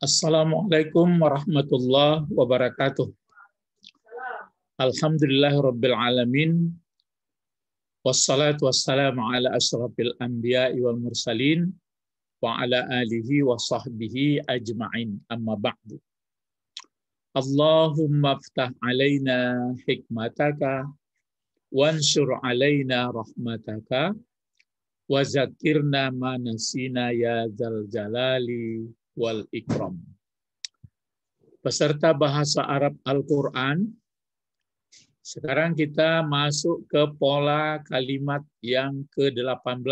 Assalamualaikum warahmatullahi wabarakatuh. Alhamdulillah rabbil alamin. Wassalatu wassalamu ala asrafil anbiya wal mursalin wa ala alihi wa sahbihi ajma'in amma ba'du. Allahumma aftah alaina hikmataka wansur alaina rahmataka Wazakirna manasina ya zal jalali wal ikram. Peserta bahasa Arab Al-Quran, sekarang kita masuk ke pola kalimat yang ke-18.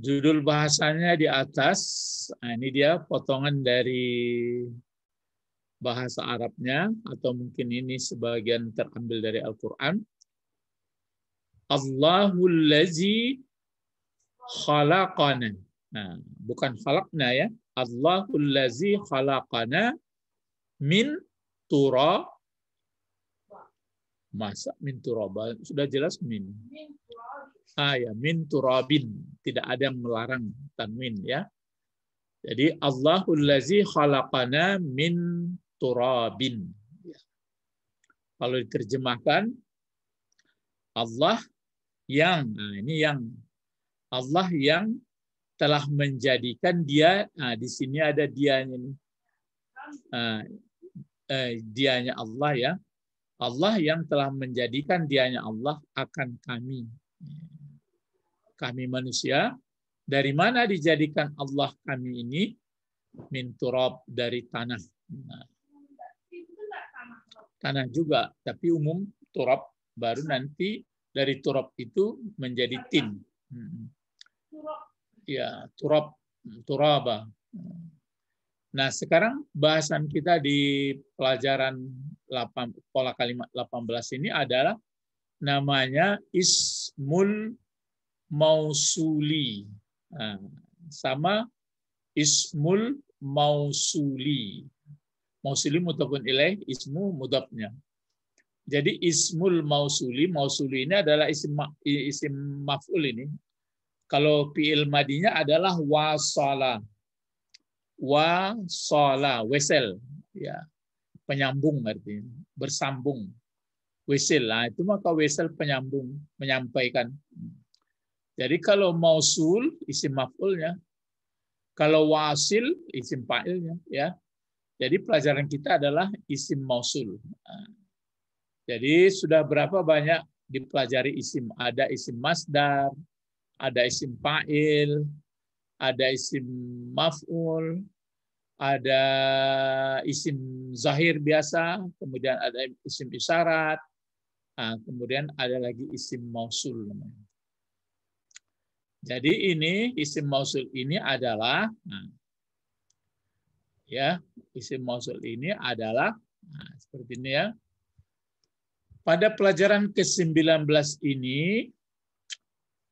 Judul bahasanya di atas, nah ini dia potongan dari bahasa Arabnya, atau mungkin ini sebagian terambil dari Al-Quran Allahul lazi khalaqana. Nah, bukan khalaqna ya. Allahul lazi khalaqana min tura masa min turaba sudah jelas min ah ya min turabin tidak ada yang melarang tanwin ya jadi Allahul lazi khalaqana min turabin ya. kalau diterjemahkan Allah yang nah ini yang Allah yang telah menjadikan dia nah di sini ada dianya ini uh, uh, nah, eh, dianya Allah ya Allah yang telah menjadikan dianya Allah akan kami kami manusia dari mana dijadikan Allah kami ini min dari tanah nah, tanah juga tapi umum turab baru nanti dari turab itu menjadi tin. Hmm. Ya, turab, turaba. Nah, sekarang bahasan kita di pelajaran 8, pola kalimat 18 ini adalah namanya ismul mausuli. Nah, sama ismul mausuli. Mausuli mutabun ilaih, ismu mudafnya. Jadi ismul mausuli, mausuli ini adalah isim, isim maf'ul ini. Kalau fi'il madinya adalah wasala. Wasala, wesel. Ya. Penyambung artinya, bersambung. Wesel, nah, itu maka wesel penyambung, menyampaikan. Jadi kalau mausul, isim maf'ulnya. Kalau wasil, isim fa'ilnya. ya. Jadi pelajaran kita adalah isim mausul. Nah, jadi sudah berapa banyak dipelajari isim? Ada isim masdar, ada isim fa'il, ada isim maf'ul, ada isim zahir biasa, kemudian ada isim isyarat, ah, kemudian ada lagi isim mausul. Jadi ini isim mausul ini adalah nah, ya isim mausul ini adalah nah, seperti ini ya pada pelajaran ke-19 ini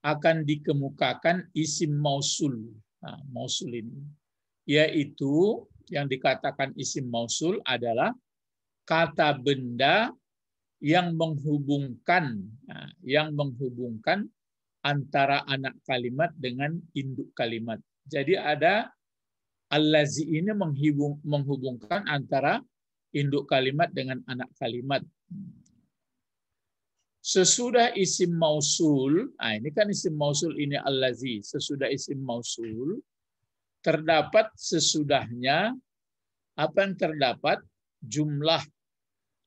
akan dikemukakan isim mausul. Nah, mausul ini yaitu yang dikatakan isim mausul adalah kata benda yang menghubungkan nah, yang menghubungkan antara anak kalimat dengan induk kalimat. Jadi ada allazi ini menghubungkan antara induk kalimat dengan anak kalimat sesudah isim mausul, nah ini kan isim mausul ini allazi, sesudah isim mausul, terdapat sesudahnya apa yang terdapat jumlah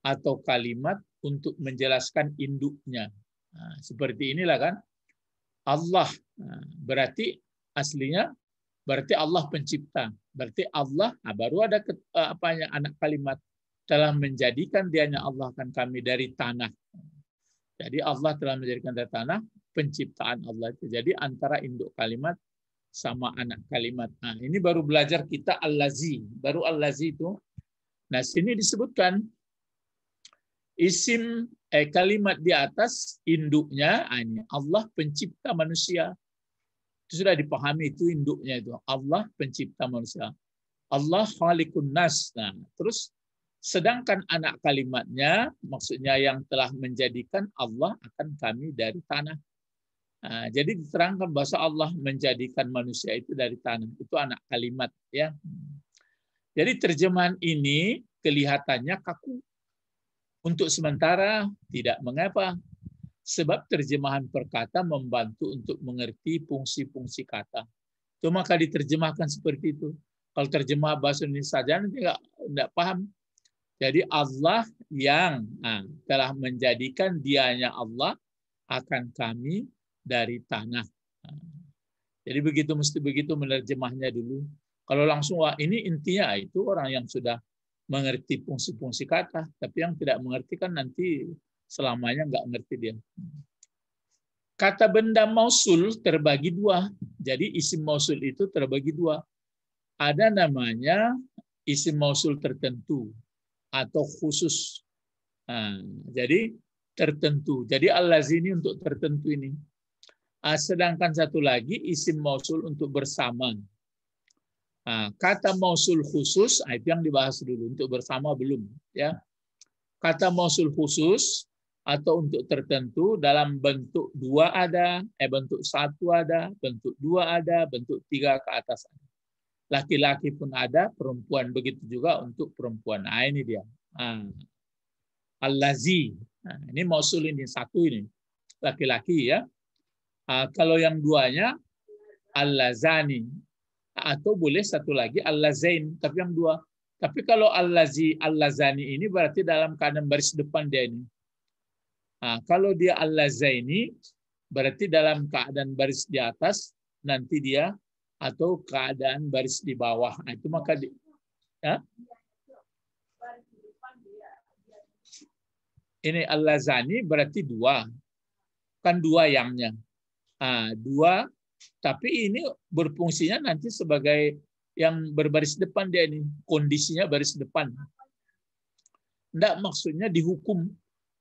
atau kalimat untuk menjelaskan induknya. Nah, seperti inilah kan Allah ah, berarti aslinya berarti Allah pencipta, berarti Allah nah baru ada eh, apa yang anak kalimat telah menjadikan dianya Allah akan kami dari tanah. Jadi Allah telah menjadikan tanah penciptaan Allah. itu. Jadi antara induk kalimat sama anak kalimat. Nah, ini baru belajar kita al-lazi. Baru al-lazi itu. Nah, sini disebutkan isim eh, kalimat di atas induknya ah, ini Allah pencipta manusia. Itu sudah dipahami itu induknya itu. Allah pencipta manusia. Allah khalikun nas. Nah, terus Sedangkan anak kalimatnya, maksudnya yang telah menjadikan Allah akan kami dari tanah. Nah, jadi diterangkan bahasa Allah menjadikan manusia itu dari tanah. Itu anak kalimat. ya. Jadi terjemahan ini kelihatannya kaku. Untuk sementara tidak mengapa. Sebab terjemahan perkata membantu untuk mengerti fungsi-fungsi kata. Itu maka diterjemahkan seperti itu. Kalau terjemah bahasa Indonesia saja nanti nggak paham jadi Allah yang nah, telah menjadikan dianya Allah akan kami dari tanah. Ah. jadi begitu mesti begitu menerjemahnya dulu. Kalau langsung wah ini intinya ah, itu orang yang sudah mengerti fungsi-fungsi kata, tapi yang tidak mengerti kan nanti selamanya nggak ngerti dia. Kata benda mausul terbagi dua. Jadi isi mausul itu terbagi dua. Ada namanya isi mausul tertentu atau khusus. Nah, jadi tertentu. Jadi Allah ini untuk tertentu ini. Ah, sedangkan satu lagi isim mausul untuk bersama. Nah, kata mausul khusus ah, itu yang dibahas dulu untuk bersama belum ya. Kata mausul khusus atau untuk tertentu dalam bentuk dua ada, eh bentuk satu ada, bentuk dua ada, bentuk tiga ke atas ada. Laki-laki pun ada, perempuan begitu juga untuk perempuan. Nah, ini dia. Ah. Al-Lazi. Nah, ini mausul ini, satu ini. Laki-laki ya. Ah, kalau yang duanya, Al-Lazani. Atau boleh satu lagi, Al-Lazain. Tapi yang dua. Tapi kalau Al-Lazi, Al-Lazani ini berarti dalam keadaan baris depan dia ini. Nah, kalau dia Al-Lazaini, berarti dalam keadaan baris di atas, nanti dia atau keadaan baris di bawah. Nah, itu maka di, ya? ini al-lazani berarti dua. Kan dua yangnya. Ah, dua, tapi ini berfungsinya nanti sebagai yang berbaris depan dia ini. Kondisinya baris depan. Tidak maksudnya dihukum.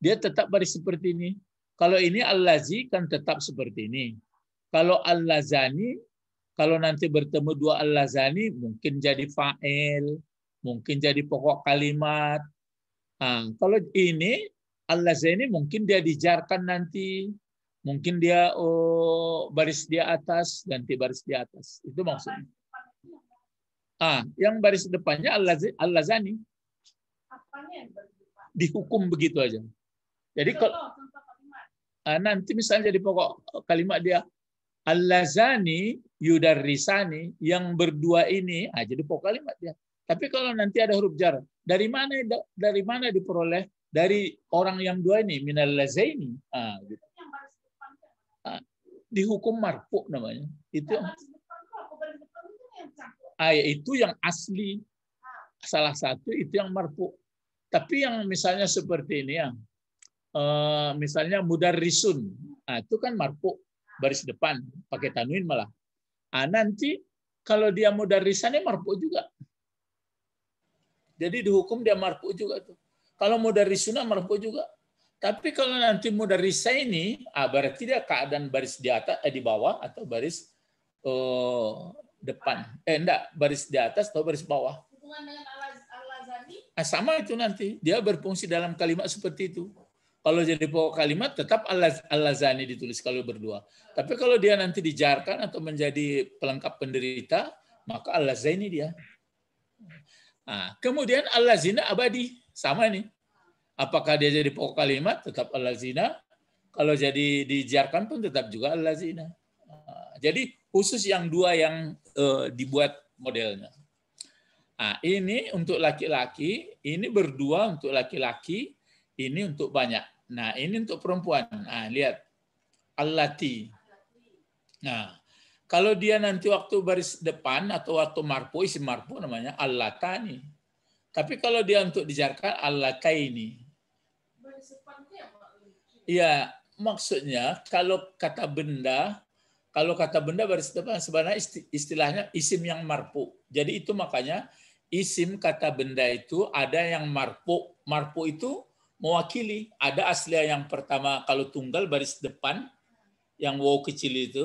Dia tetap baris seperti ini. Kalau ini al-lazi kan tetap seperti ini. Kalau al-lazani kalau nanti bertemu dua al-lazani, mungkin jadi fa'il, mungkin jadi pokok kalimat. Nah, kalau ini, al-lazani mungkin dia dijarkan nanti, mungkin dia oh, baris di atas, ganti baris di atas. Itu maksudnya. Ah, yang baris depannya al-lazani. Dihukum begitu aja. Jadi kalau ah, nanti misalnya jadi pokok kalimat dia al-lazani Yudar Risani yang berdua ini, ah jadi pokalimat ya. Tapi kalau nanti ada huruf jar, dari mana dari mana diperoleh? Dari orang yang dua ini, minal lazaini. Ah, gitu. Kan? ah, dihukum marfu namanya. Itu yang, ah, ya, itu yang asli. Ah. Salah satu itu yang marfu. Tapi yang misalnya seperti ini ya. misalnya mudar risun. Nah, itu kan marfu baris depan pakai tanwin malah Ah, nanti kalau dia sana marfu juga. Jadi dihukum dia marfu juga tuh. Kalau mau dari sunnah marfu juga. Tapi kalau nanti mau dari sana ini, ah, berarti dia keadaan baris di atas, eh, di bawah atau baris oh, depan. Eh enggak, baris di atas atau baris bawah. Hubungan dengan al Ah, sama itu nanti. Dia berfungsi dalam kalimat seperti itu. Kalau jadi pokok kalimat tetap al-lazani ditulis kalau berdua. Tapi kalau dia nanti dijarkan atau menjadi pelengkap penderita, maka al-lazaini dia. Nah, kemudian al-lazina abadi, sama nih. Apakah dia jadi pokok kalimat tetap al-lazina, kalau jadi dijarkan pun tetap juga al-lazina. Ah, jadi khusus yang dua yang uh, dibuat modelnya. Nah, ini untuk laki-laki, ini berdua untuk laki-laki, ini untuk banyak. Nah, ini untuk perempuan. Nah, lihat. Allati. Nah, kalau dia nanti waktu baris depan atau waktu marpu isi marpu namanya allatani. Tapi kalau dia untuk dijarkan allataini. Iya, maksudnya kalau kata benda, kalau kata benda baris depan sebenarnya istilahnya isim yang marpu Jadi itu makanya isim kata benda itu ada yang marpu marpu itu mewakili. Ada Aslia yang pertama kalau tunggal baris depan yang wow kecil itu.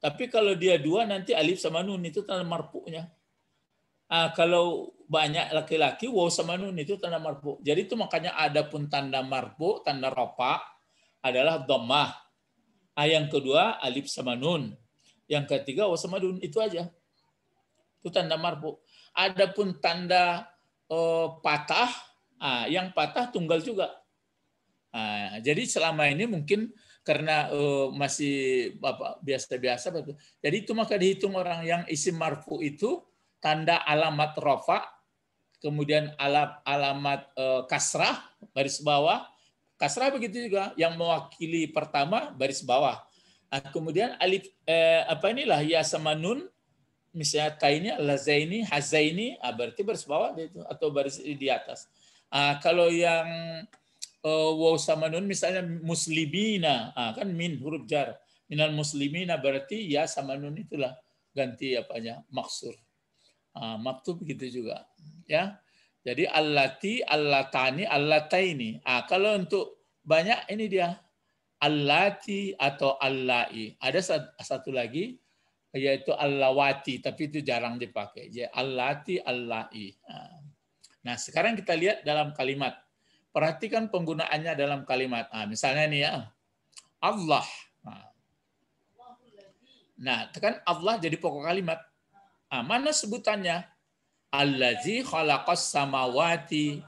Tapi kalau dia dua nanti alif sama nun itu tanda marpu'nya. Ah, kalau banyak laki-laki wow sama nun itu tanda marfuk. Jadi itu makanya ada pun tanda marfuk, tanda ropa adalah domah Ah, yang kedua alif sama nun. Yang ketiga wow sama nun itu aja. Itu tanda ada Adapun tanda eh, patah Ah, yang patah tunggal juga. Ah, jadi selama ini mungkin karena uh, masih bapak biasa-biasa, jadi itu maka dihitung orang yang isi marfu itu tanda alamat rofa, kemudian alap alamat uh, kasrah baris bawah, kasrah begitu juga yang mewakili pertama baris bawah. Nah, kemudian alif eh, apa inilah ya sama nun misalnya ini, lazaini, hazaini, ah, berarti baris bawah itu atau baris di atas. Uh, kalau yang uh, waw sama nun misalnya muslimina, uh, kan min huruf jar. Minal muslimina berarti ya sama nun itulah ganti apanya maksur. Uh, maktub gitu juga. Ya. Jadi allati, allatani, allataini. Ah, kalau untuk banyak ini dia allati atau allai. Ada satu lagi yaitu allawati tapi itu jarang dipakai. Jadi allati, allai. Ah. Nah, sekarang kita lihat dalam kalimat. Perhatikan penggunaannya dalam kalimat. Nah, misalnya nih ya, Allah. Nah, nah tekan Allah jadi pokok kalimat. Nah, mana sebutannya? Allazi khalaqas samawati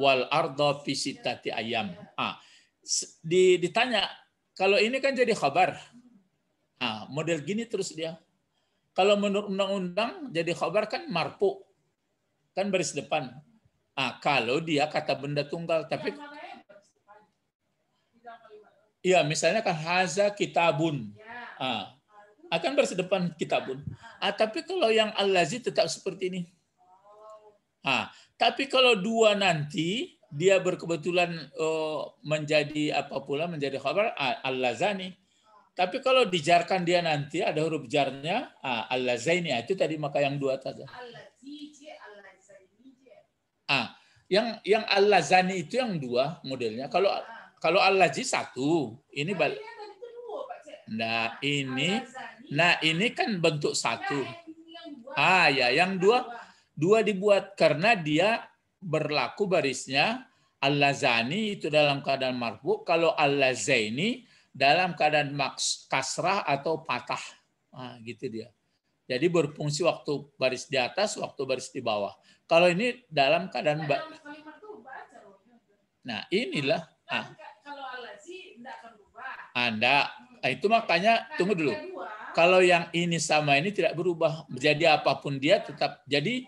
wal arda fi sittati ayam. Ah, ditanya, kalau ini kan jadi khabar. Ah, model gini terus dia. Kalau menurut undang-undang jadi khabar kan marfu. Kan baris depan. Ah, kalau dia kata benda tunggal, tapi Iya, misalnya kan haza kitabun. Ya. Ah, akan bersedepan kitabun. Ah, ah tapi kalau yang al tetap seperti ini. Oh. Ah, tapi kalau dua nanti dia berkebetulan oh, menjadi apa pula menjadi khabar ah, al lazani. Ah. Tapi kalau dijarkan dia nanti ada huruf jarnya ah, allazaini itu tadi maka yang dua saja. Yang yang al-lazani itu yang dua modelnya. Kalau ah. kalau al-lazi satu, ini nah, bal. Iya, nah, ini nah ini kan bentuk nah, satu. Ah ya, yang dua dua dibuat karena dia berlaku barisnya al-lazani itu dalam keadaan marfu, kalau al-lazaini dalam keadaan maks kasrah atau patah. Nah, gitu dia. Jadi berfungsi waktu baris di atas, waktu baris di bawah. Kalau ini dalam keadaan Nah, inilah nah, ah. Anda ah, nah, itu makanya nah, tunggu dulu. Kalau yang ini sama ini tidak berubah. Jadi apapun dia tetap jadi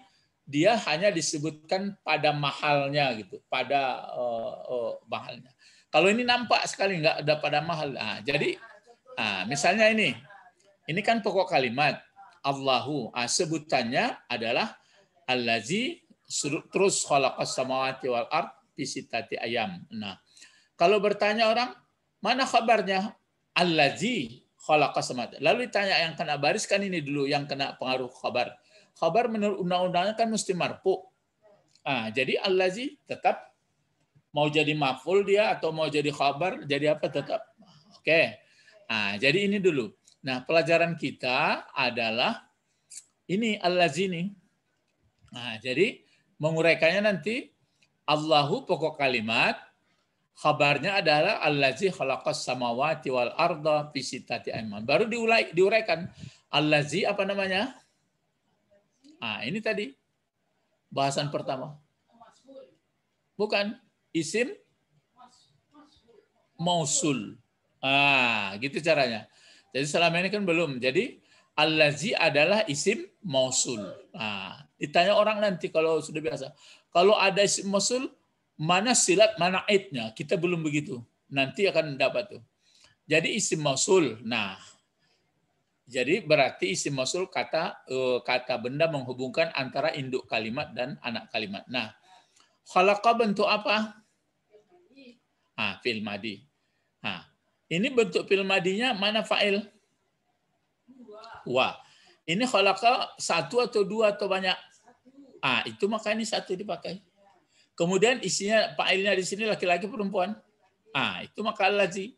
dia hanya disebutkan pada mahalnya gitu, pada uh, uh, mahalnya. Kalau ini nampak sekali nggak ada pada mahal. Ah, nah, jadi ah, misalnya ini. Ini kan pokok kalimat Allahu. Nah, sebutannya adalah allazi terus khalaqas samawati wal ard pisitati ayam. Nah, kalau bertanya orang, mana kabarnya? Allazi khalaqa samad. Lalu ditanya yang kena bariskan ini dulu, yang kena pengaruh kabar. Kabar menurut undang-undangnya kan mesti marfu. Ah, jadi allazi tetap mau jadi maful dia atau mau jadi kabar, jadi apa tetap. Oke. Okay. Ah, jadi ini dulu. Nah, pelajaran kita adalah ini allazi ini. Nah, jadi menguraikannya nanti Allahu pokok kalimat, kabarnya adalah allazi khalaqas samawati wal arda fi sittati aiman. Baru diulai diuraikan allazi apa namanya? Ah, ini tadi bahasan pertama. Bukan isim mausul. Ah, gitu caranya. Jadi selama ini kan belum. Jadi allazi adalah isim mausul. Ah, ditanya orang nanti kalau sudah biasa, kalau ada isim mausul, mana silat, mana aidnya. Kita belum begitu. Nanti akan dapat tuh. Jadi isim mausul. Nah, jadi berarti isim mausul kata eh, kata benda menghubungkan antara induk kalimat dan anak kalimat. Nah, kalau kau bentuk apa? Ah, fil madi. Ah, ini bentuk fil madinya mana fa'il? wah Ini khalaqa satu atau dua atau banyak? ah itu makanya satu dipakai. Kemudian isinya fa'ilnya di sini laki-laki perempuan. ah itu maka lagi.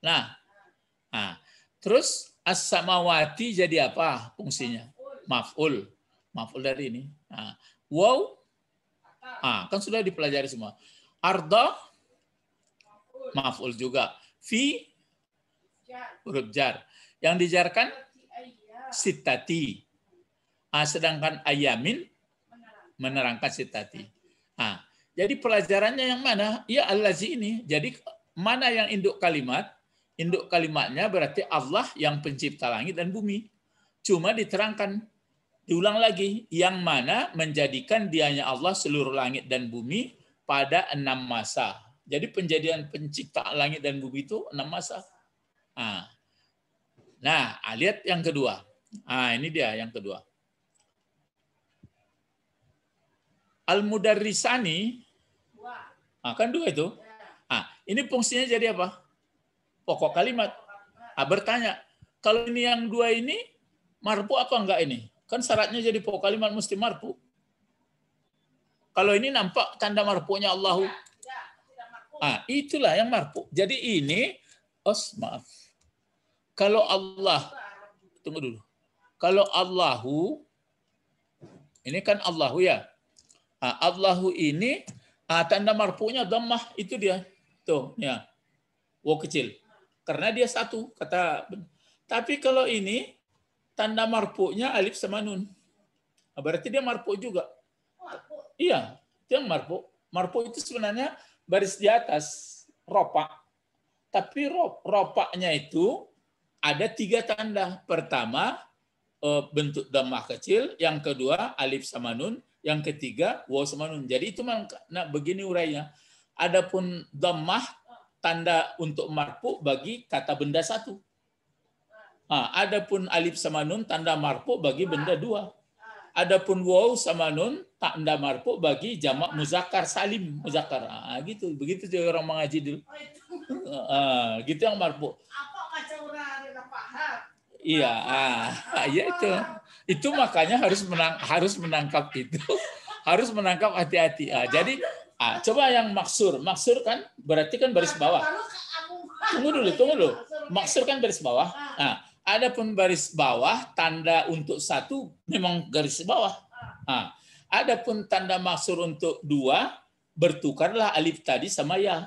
Nah, ah terus as-samawati jadi apa fungsinya? Maf'ul. Maf'ul dari ini. Ah, wow Ah, kan sudah dipelajari semua. ardo maf'ul juga. Fi huruf jar. Yang dijarkan sitati. Ah, sedangkan ayamin menerangkan sitati. Ah, jadi pelajarannya yang mana? Ya sih ini. Jadi mana yang induk kalimat? Induk kalimatnya berarti Allah yang pencipta langit dan bumi. Cuma diterangkan diulang lagi yang mana menjadikan dianya Allah seluruh langit dan bumi pada enam masa. Jadi penjadian pencipta langit dan bumi itu enam masa. Ah. Nah, lihat yang kedua. Ah, ini dia yang kedua. Al-Mudarrisani, ah, kan dua itu. Ya. Ah, ini fungsinya jadi apa? Pokok kalimat. Ah, bertanya, kalau ini yang dua ini, marpu apa enggak ini? Kan syaratnya jadi pokok kalimat mesti marpu. Kalau ini nampak tanda marpunya Allahu. Ya, ya, ah, itulah yang marpu. Jadi ini, oh maaf. Kalau Allah, tunggu dulu. Kalau Allahu, ini kan Allahu ya. Allahu ini tanda marfu'nya dhammah itu dia. Tuh, ya. Wow kecil. Karena dia satu kata. Tapi kalau ini tanda marfu'nya alif sama nun. Berarti dia marfu juga. Marfu. Iya, dia marfu. Marfu itu sebenarnya baris di atas ropa. Tapi rop, ropaknya itu ada tiga tanda. Pertama, eh, bentuk dhammah kecil. Yang kedua, alif sama nun. Yang ketiga, wasmanun. Jadi itu nak begini urainya. Adapun dhammah tanda untuk marfu bagi kata benda satu. Nah, adapun alif sama nun tanda marfu bagi benda dua. Adapun waw sama nun tanda marfu bagi jamak muzakkar salim muzakkar. Ah, gitu. Begitu juga orang mengaji dulu. Ah, gitu yang marfu. Apa macam orang paham? Iya, ah, ya itu itu makanya harus menang harus menangkap itu harus menangkap hati-hati ah, jadi ah, coba yang maksur maksur kan berarti kan baris bawah tunggu dulu tunggu dulu maksur kan baris bawah ah, ada pun baris bawah tanda untuk satu memang garis bawah ah, ada pun tanda maksur untuk dua bertukarlah alif tadi sama ya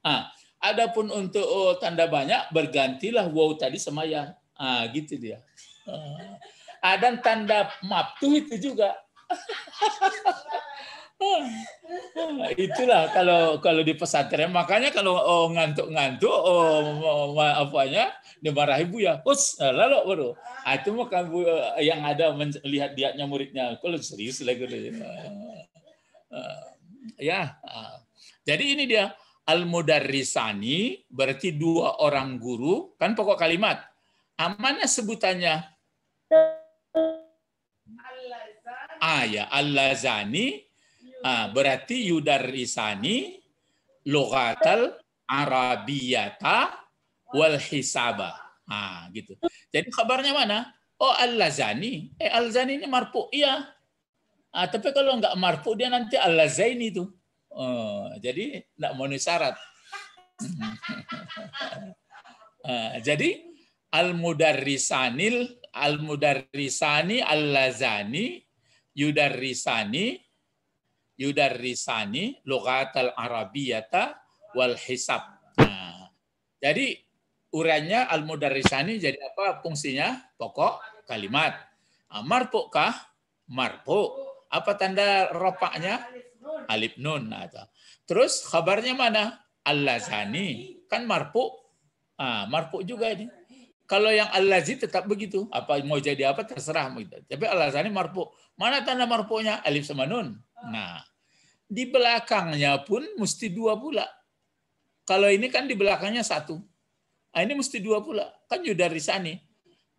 ah, ada pun untuk oh, tanda banyak bergantilah wow tadi sama ya ah, gitu dia ah ada tanda map tuh itu juga. Nah, itulah kalau kalau di pesantren makanya kalau oh, ngantuk-ngantuk oh, apanya dimarahi bu ya us lalu baru ah, itu mah kamu yang ada melihat diatnya muridnya kalau serius lagi ah, ah. ya ah. jadi ini dia al mudarrisani berarti dua orang guru kan pokok kalimat amanah sebutannya Aya ya allazani ah, berarti yudarisani logatal arabiyata wal hisaba. Ah gitu. Jadi kabarnya mana? Oh allazani. Eh allazani ini marfu iya. Ah, tapi kalau nggak marfu dia nanti allazaini itu. Oh, jadi nggak memenuhi syarat. ah, jadi al mudarrisanil al mudarrisani allazani Yudar risani, risani, yudarrisani lughatal arabiyata wal hisab. Nah, jadi urainya al mudarrisani jadi apa fungsinya? Pokok kalimat. Ah, kah? Marfu'. Apa tanda rofaknya? Alif nun. Nah, Terus kabarnya mana? Al-lazani. Kan marfu'. Ah, marfu' juga ini. Kalau yang al-lazi tetap begitu. Apa mau jadi apa terserah. Tapi alasannya marpo Mana tanda marfunya? Alif sama nun. Nah, di belakangnya pun mesti dua pula. Kalau ini kan di belakangnya satu. Nah, ini mesti dua pula. Kan yudarisani.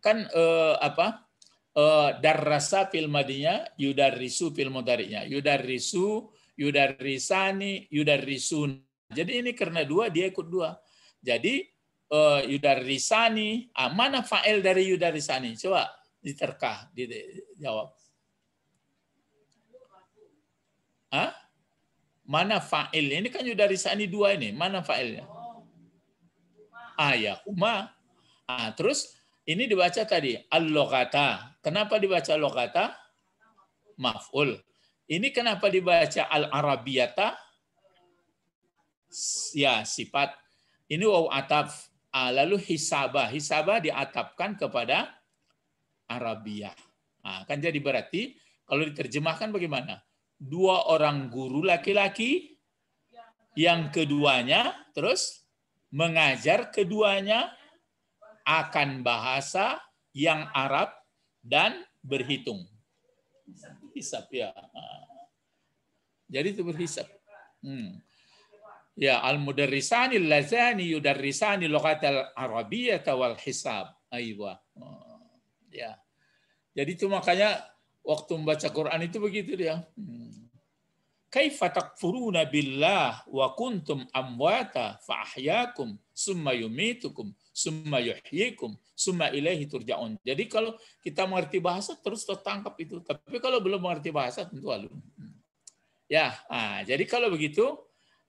Kan eh, apa? Eh, darrasa fil madinya, yudarisu fil mudarinya. Yudarisu, yudarisani, yudarisuna. Jadi ini karena dua, dia ikut dua. Jadi uh, Yudarisani. Ah, mana fael dari Yudarisani? Coba diterkah, dijawab. Hah? Mana fail? Ini kan Yudarisani dua ini. Mana failnya? Ah ya, huma. Ah, terus ini dibaca tadi al lokata. Kenapa dibaca lokata? Maf'ul. Ini kenapa dibaca al-arabiyata? Ya, sifat. Ini waw ataf. Ah, lalu hisabah. Hisabah diatapkan kepada Arabiah. Nah, kan jadi berarti kalau diterjemahkan bagaimana? Dua orang guru laki-laki yang keduanya terus mengajar keduanya akan bahasa yang Arab dan berhitung. Hisab ya. Ah. Jadi itu berhisab. Hmm ya al mudarrisani lazani yudarrisani lughatal arabiyyah wal hisab aywa oh, ya jadi itu makanya waktu membaca Quran itu begitu dia hmm. kaifa takfuruna billah wa kuntum amwata fa ahyakum summa yumitukum summa yuhyikum summa ilaihi turja'un jadi kalau kita mengerti bahasa terus tertangkap itu tapi kalau belum mengerti bahasa tentu alu hmm. ya ah, jadi kalau begitu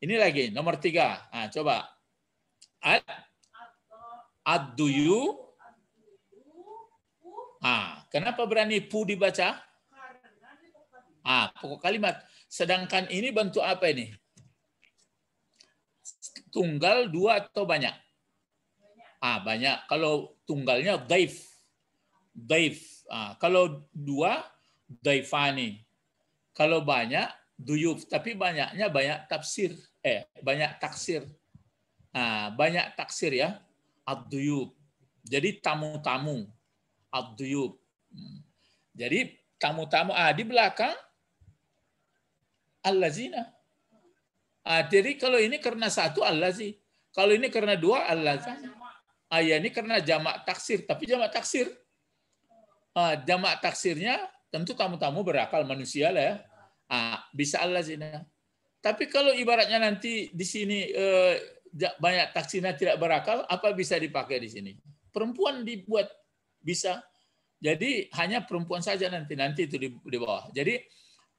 ini lagi, nomor tiga. Nah, coba. Ad, ad do you? Ah, kenapa berani pu dibaca? Ah, pokok kalimat. Sedangkan ini bentuk apa ini? Tunggal dua atau banyak? Ah, banyak. Kalau tunggalnya daif. Daif. Ah, kalau dua, daifani. Kalau banyak, duyuf. Tapi banyaknya banyak tafsir eh banyak taksir. Nah, banyak taksir ya. abduyub Jadi tamu-tamu. abduyub hmm. Jadi tamu-tamu ah di belakang allazina. Ah, jadi kalau ini karena satu Allah allazi. Kalau ini karena dua allazi. Ah, ya ini karena jamak taksir, tapi jamak taksir ah, jamak taksirnya tentu tamu-tamu berakal manusia lah ya. Ah, bisa zina. Tapi kalau ibaratnya nanti di sini eh, banyak taksina tidak berakal, apa bisa dipakai di sini? Perempuan dibuat bisa. Jadi hanya perempuan saja nanti nanti itu di, di bawah. Jadi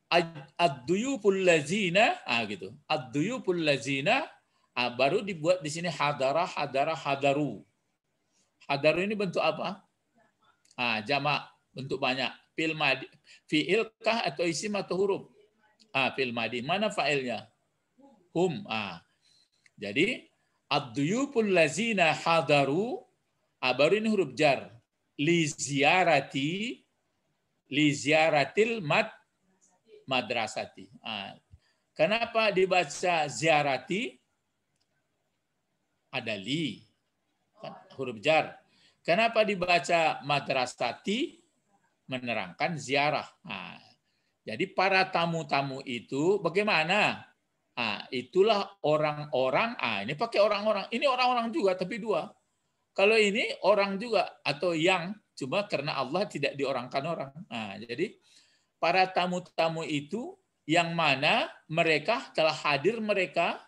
ad pul lazina ah gitu. ad pul lazina ah, baru dibuat di sini hadara hadara hadaru. Hadaru ini bentuk apa? Ah, jamak bentuk banyak. Fi'il fi'il kah atau isim atau huruf? ah, fil madi. Mana failnya? Hum. Ah. Jadi ad lazina hadaru abarin ah, ini huruf jar. Li ziarati li ziaratil mad madrasati. Ah. Kenapa dibaca ziarati? Ada li. Huruf jar. Kenapa dibaca madrasati? Menerangkan ziarah. Nah, jadi para tamu-tamu itu bagaimana? Ah, itulah orang-orang. Ah, ini pakai orang-orang. Ini orang-orang juga, tapi dua. Kalau ini orang juga atau yang cuma karena Allah tidak diorangkan orang. Nah, jadi para tamu-tamu itu yang mana mereka telah hadir mereka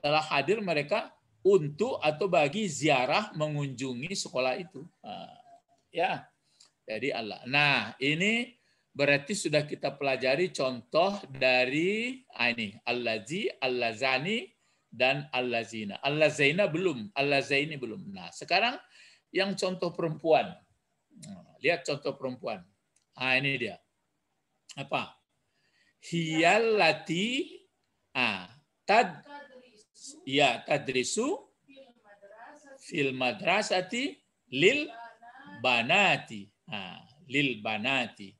telah hadir mereka untuk atau bagi ziarah mengunjungi sekolah itu. Nah, ya, jadi Allah. Nah, ini Berarti sudah kita pelajari contoh dari ah ini allazi, allazani dan allazina. Allazaina belum, allazaini belum. Nah, sekarang yang contoh perempuan. Nah, lihat contoh perempuan. Ah ini dia. Apa? Hiyallati ah tad ya tadrisu fil madrasati lil banati. Ah, lil banati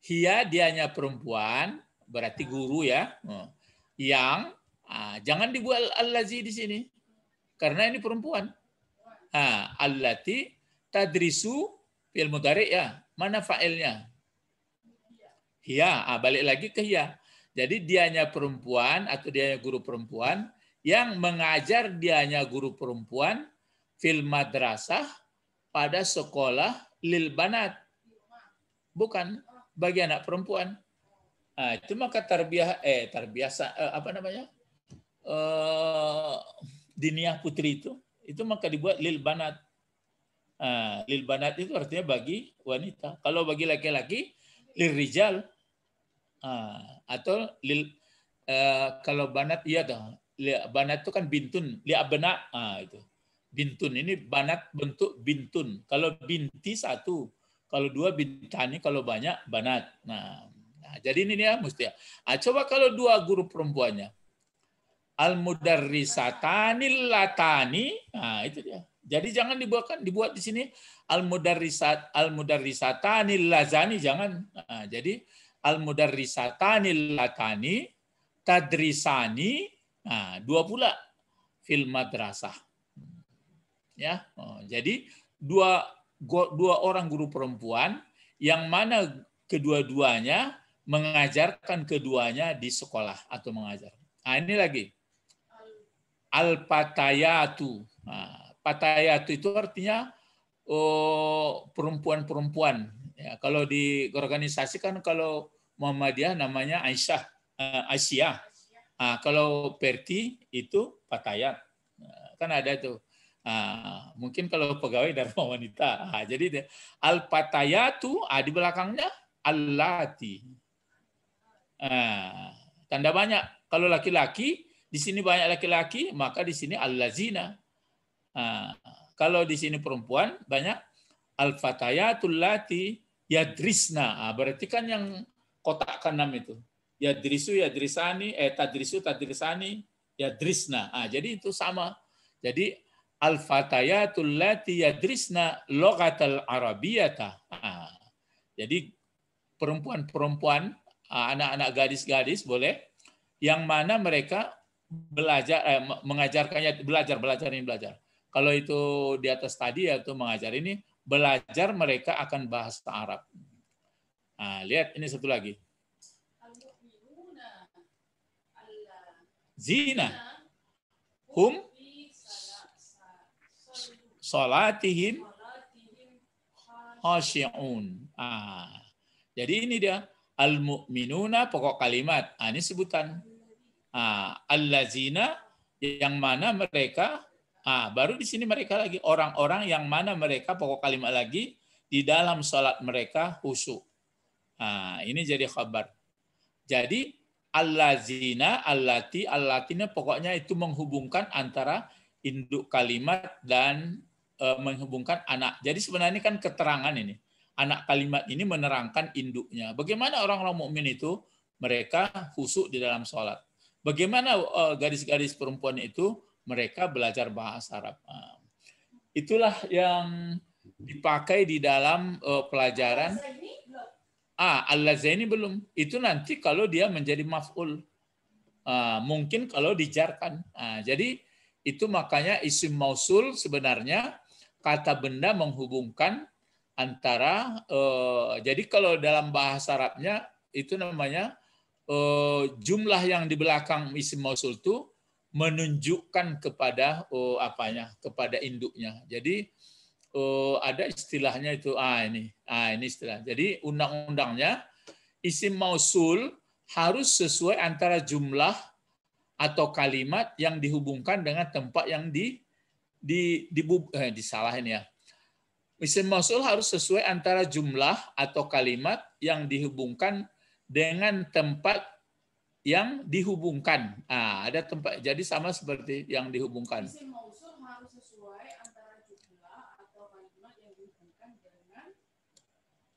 hia dianya perempuan berarti guru ya oh. yang ah, jangan dibuat allazi di sini karena ini perempuan ah, allati tadrisu fil mudhari ya mana fa'ilnya hia ah, balik lagi ke hia jadi dianya perempuan atau dianya guru perempuan yang mengajar dianya guru perempuan fil madrasah pada sekolah lil banat bukan bagi anak perempuan. Nah, itu maka tarbiyah eh terbiasa eh, apa namanya? Eh, diniah putri itu itu maka dibuat lil banat. Nah, lil banat itu artinya bagi wanita. Kalau bagi laki-laki lil rijal nah, atau lil eh, kalau banat iya dong Banat itu kan bintun, li abna Nah, itu. Bintun ini banat bentuk bintun. Kalau binti satu, kalau dua bintani, kalau banyak banat. Nah, nah jadi ini ya mesti. Nah, coba kalau dua guru perempuannya. al mudarrisatani latani. Nah, itu dia. Jadi jangan dibuatkan dibuat di sini al-mudarrisat al mudarrisatani lazani jangan. Nah, jadi al mudarrisatani latani tadrisani. Nah, dua pula fil madrasah. Ya. Oh, jadi dua dua orang guru perempuan yang mana kedua-duanya mengajarkan keduanya di sekolah atau mengajar. Nah, ini lagi. Al-patayatu. Nah, patayatu itu artinya oh, perempuan-perempuan. Ya, kalau di organisasi kan kalau Muhammadiyah namanya Aisyah, uh, eh, Asia. Nah, kalau Perti itu patayat. Nah, kan ada tuh Nah, mungkin kalau pegawai Dharma wanita. Nah, jadi al-patayatu ah, di belakangnya allati. Nah, tanda banyak. Kalau laki-laki di sini banyak laki-laki, maka di sini allazina. Nah, kalau di sini perempuan banyak al-fatayatul lati yadrisna. Nah, berarti kan yang kotak keenam itu. Yadrisu yadrisani eh tadrisu tadrisani yadrisna. Nah, jadi itu sama. Jadi al fatayatul lati yadrisna logatal arabiyata. Jadi perempuan-perempuan, anak-anak gadis-gadis boleh yang mana mereka belajar eh, mengajarkannya belajar belajar ini belajar. Kalau itu di atas tadi yaitu mengajar ini belajar mereka akan bahasa Arab. Nah, lihat ini satu lagi. Zina hum salatihim khasyi'un. Ah. Jadi ini dia al-mu'minuna pokok kalimat. Ah, ini sebutan. Ah, allazina yang mana mereka ah baru di sini mereka lagi orang-orang yang mana mereka pokok kalimat lagi di dalam salat mereka khusyuk. Ah, ini jadi khabar. Jadi allazina, allati, allatina pokoknya itu menghubungkan antara induk kalimat dan Eh, menghubungkan anak. Jadi sebenarnya ini kan keterangan ini. Anak kalimat ini menerangkan induknya. Bagaimana orang-orang mukmin itu mereka khusuk di dalam sholat. Bagaimana eh, gadis-gadis perempuan itu mereka belajar bahasa Arab. Ah. Itulah yang dipakai di dalam eh, pelajaran. Ah, al ini belum. Itu nanti kalau dia menjadi maf'ul. Ah, mungkin kalau dijarkan. Ah, jadi itu makanya isim mausul sebenarnya kata benda menghubungkan antara eh, jadi kalau dalam bahasa Arabnya itu namanya eh, jumlah yang di belakang isim mausul itu menunjukkan kepada oh, apanya kepada induknya. Jadi oh, ada istilahnya itu ah ini ah ini istilah. Jadi undang-undangnya isim mausul harus sesuai antara jumlah atau kalimat yang dihubungkan dengan tempat yang di di di eh, disalahin ya. Isim mausul harus sesuai antara jumlah atau kalimat yang dihubungkan dengan tempat yang dihubungkan. Ah, ada tempat. Jadi sama seperti yang dihubungkan. Isim mausul harus sesuai antara jumlah atau kalimat yang dihubungkan dengan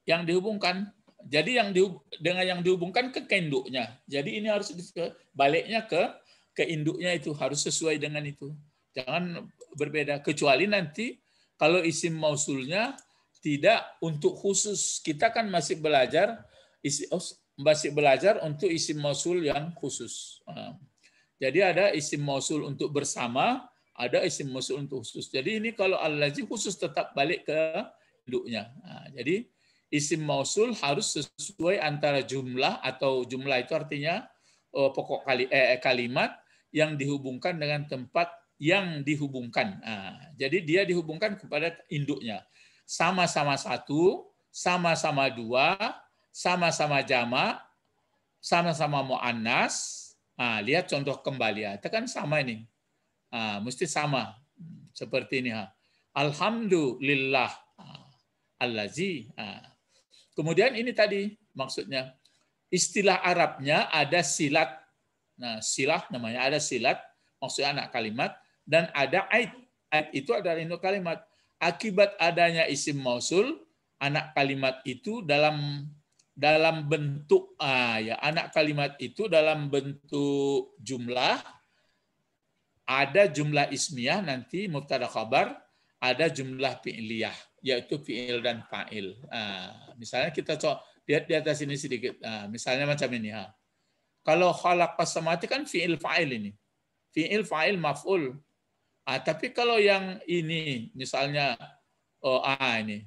yang dihubungkan. Jadi yang dihub, dengan yang dihubungkan ke kenduknya. Jadi ini harus baliknya ke ke induknya itu harus sesuai dengan itu. Jangan berbeda kecuali nanti kalau isim mausulnya tidak untuk khusus. Kita kan masih belajar isi oh, masih belajar untuk isim mausul yang khusus. Ah. Jadi ada isim mausul untuk bersama, ada isim mausul untuk khusus. Jadi ini kalau al-lazim khusus tetap balik ke induknya. Ah, jadi isim mausul harus sesuai antara jumlah atau jumlah itu artinya oh, pokok kali eh, kalimat yang dihubungkan dengan tempat yang dihubungkan. Nah, jadi dia dihubungkan kepada induknya. Sama-sama satu, sama-sama dua, sama-sama jama, sama-sama mu'annas. Nah, lihat contoh kembali. Ya. kan sama ini. Nah, mesti sama. Seperti ini. Ha. Alhamdulillah. Ah, allazi. Nah. Kemudian ini tadi maksudnya. Istilah Arabnya ada silat. Nah, silah namanya ada silat. Maksudnya anak kalimat dan ada aid. Aid itu adalah induk kalimat. Akibat adanya isim mausul, anak kalimat itu dalam dalam bentuk ah, ya anak kalimat itu dalam bentuk jumlah ada jumlah ismiyah nanti mubtada khabar ada jumlah fi'liyah yaitu fi'il dan fa'il ah, misalnya kita coba lihat di atas ini sedikit ah, misalnya macam ini ha kalau khalaq samati kan fi'il fa'il ini fi'il fa'il maf'ul Ah, tapi kalau yang ini misalnya oh, ah ini.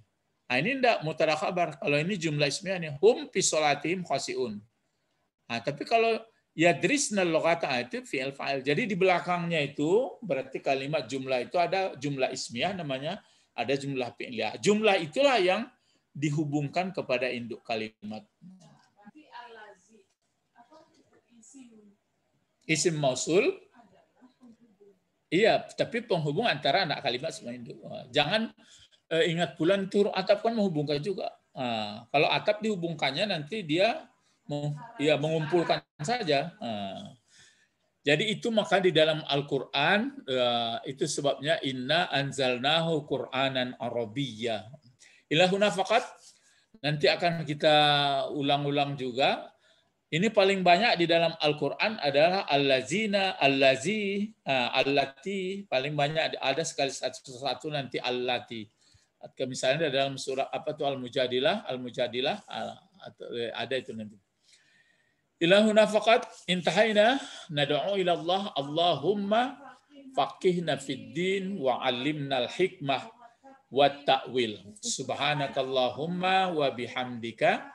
Ah ini tidak mutara kabar Kalau ini jumlah ismiah nih hum fi sholatihim khasiun. Ah, tapi kalau yadrisna lokata ah, itu fi'il fa'il. Jadi di belakangnya itu berarti kalimat jumlah itu ada jumlah ismiah namanya, ada jumlah fi'liyah. Jumlah itulah yang dihubungkan kepada induk kalimat. Isim mausul Iya, tapi penghubung antara anak kalimat semua induk. Jangan eh, ingat bulan tur atap kan menghubungkan juga. Ah, kalau atap dihubungkannya nanti dia ya mengumpulkan saja. Ah. jadi itu maka di dalam Al-Qur'an eh, itu sebabnya inna anzalnahu Qur'anan Arabiyya. Ilahuna fakat nanti akan kita ulang-ulang juga ini paling banyak di dalam Al-Quran adalah Al-Lazi, ah, Al-Lati. Paling banyak ada sekali satu-satu nanti Al-Lati. Misalnya dalam surah apa tuh Al-Mujadilah, Al-Mujadilah ah, eh, ada itu nanti. Ilahuna faqat intahayna nadu'u ila Allah Allahumma faqihna fid din wa al-hikmah wa ta'wil. Subhanakallahumma wa bihamdika